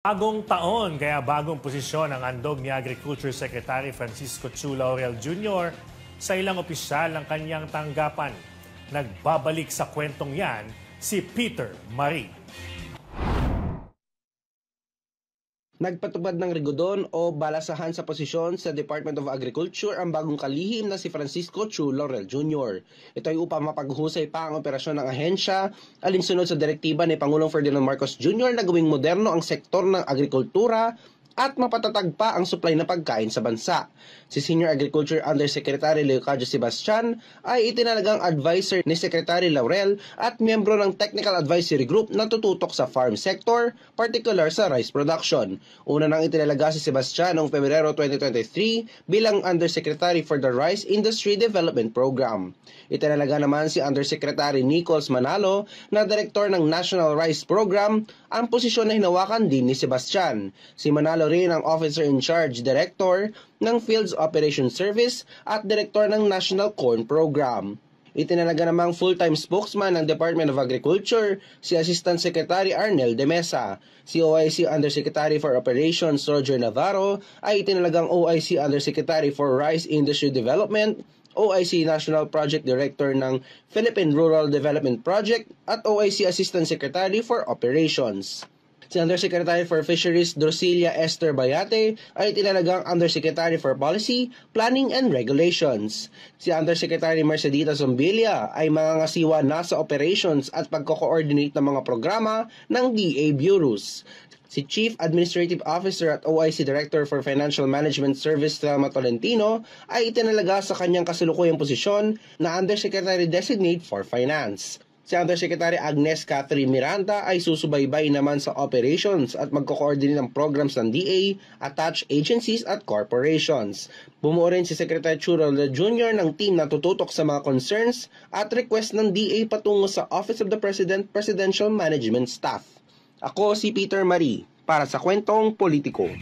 Bagong taon, kaya bagong posisyon ang andog ni Agriculture Secretary Francisco Chu Laurel Jr. sa ilang opisyal ng kanyang tanggapan. Nagbabalik sa kwentong yan si Peter Marie. Nagpatupad ng rigodon o balasahan sa posisyon sa Department of Agriculture ang bagong kalihim na si Francisco Chu Laurel Jr. Ito ay upang mapaghusay pa ang operasyon ng ahensya alinsunod sa direktiba ni Pangulong Ferdinand Marcos Jr. na gawing moderno ang sektor ng agrikultura at mapatatag pa ang supply ng pagkain sa bansa. Si Senior Agriculture Undersecretary Leocadio Sebastian ay itinalagang advisor ni Secretary Laurel at miyembro ng Technical Advisory Group na tututok sa farm sector, particular sa rice production. Una nang itinalaga si Sebastian noong Pebrero 2023 bilang Undersecretary for the Rice Industry Development Program. Itinalaga naman si Undersecretary Nichols Manalo na Direktor ng National Rice Program ang posisyon na hinawakan din ni Sebastian. Si Manalo rin ang Officer in Charge Director ng Fields Operations Service at Director ng National Corn Program. Itinalaga namang full-time spokesman ng Department of Agriculture si Assistant Secretary Arnel De Mesa. Si OIC Undersecretary for Operations Roger Navarro ay itinalagang OIC Undersecretary for Rice Industry Development OIC National Project Director ng Philippine Rural Development Project at OIC Assistant Secretary for Operations. Si Undersecretary for Fisheries Drosilia Esther Bayate ay tinalagang Undersecretary for Policy, Planning and Regulations. Si Undersecretary Mercedita Zombilia ay mangangasiwa na sa operations at pagko-coordinate ng mga programa ng DA Bureaus si Chief Administrative Officer at OIC Director for Financial Management Service Thelma Tolentino ay itinalaga sa kanyang kasalukuyang posisyon na Undersecretary Designate for Finance. Si Undersecretary Agnes Catherine Miranda ay susubaybay naman sa operations at magko-coordinate ng programs ng DA, attached agencies at corporations. Bumuo rin si Secretary Churala Jr. ng team na tututok sa mga concerns at request ng DA patungo sa Office of the President Presidential Management Staff. Ako si Peter Marie para sa kwentong politiko.